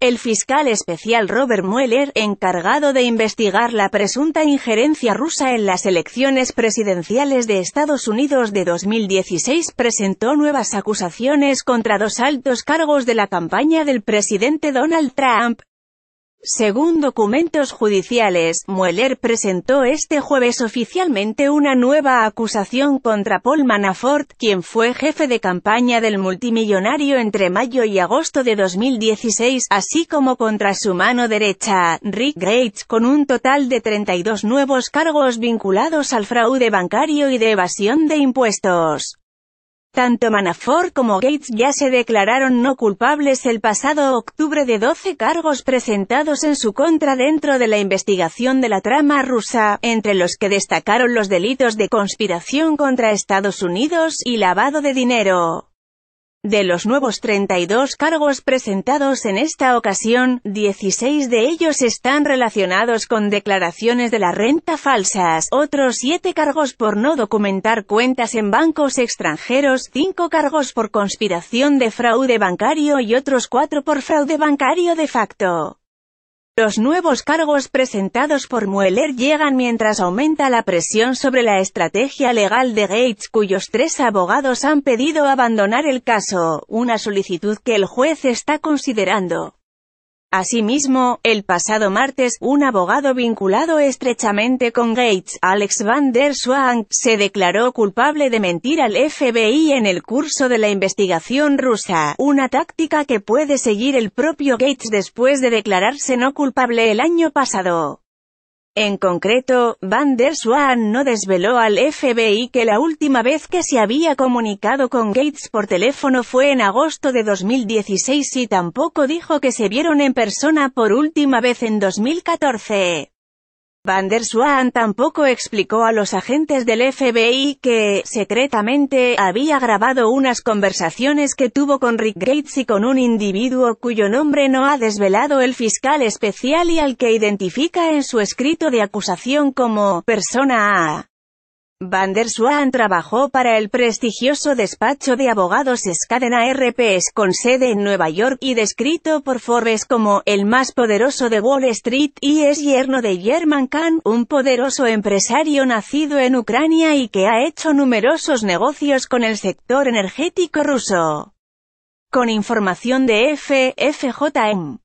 El fiscal especial Robert Mueller, encargado de investigar la presunta injerencia rusa en las elecciones presidenciales de Estados Unidos de 2016, presentó nuevas acusaciones contra dos altos cargos de la campaña del presidente Donald Trump, según documentos judiciales, Mueller presentó este jueves oficialmente una nueva acusación contra Paul Manafort, quien fue jefe de campaña del multimillonario entre mayo y agosto de 2016, así como contra su mano derecha, Rick Gates, con un total de 32 nuevos cargos vinculados al fraude bancario y de evasión de impuestos. Tanto Manafort como Gates ya se declararon no culpables el pasado octubre de 12 cargos presentados en su contra dentro de la investigación de la trama rusa, entre los que destacaron los delitos de conspiración contra Estados Unidos y lavado de dinero. De los nuevos 32 cargos presentados en esta ocasión, 16 de ellos están relacionados con declaraciones de la renta falsas, otros 7 cargos por no documentar cuentas en bancos extranjeros, 5 cargos por conspiración de fraude bancario y otros 4 por fraude bancario de facto. Los nuevos cargos presentados por Mueller llegan mientras aumenta la presión sobre la estrategia legal de Gates cuyos tres abogados han pedido abandonar el caso, una solicitud que el juez está considerando. Asimismo, el pasado martes, un abogado vinculado estrechamente con Gates, Alex van der Swank, se declaró culpable de mentir al FBI en el curso de la investigación rusa, una táctica que puede seguir el propio Gates después de declararse no culpable el año pasado. En concreto, Van der Swan no desveló al FBI que la última vez que se había comunicado con Gates por teléfono fue en agosto de 2016 y tampoco dijo que se vieron en persona por última vez en 2014. Van der Swan tampoco explicó a los agentes del FBI que, secretamente, había grabado unas conversaciones que tuvo con Rick Gates y con un individuo cuyo nombre no ha desvelado el fiscal especial y al que identifica en su escrito de acusación como «persona A». Van der Swaan trabajó para el prestigioso despacho de abogados Skadena Arps, con sede en Nueva York y descrito por Forbes como el más poderoso de Wall Street y es yerno de German Khan, un poderoso empresario nacido en Ucrania y que ha hecho numerosos negocios con el sector energético ruso. Con información de FFJM.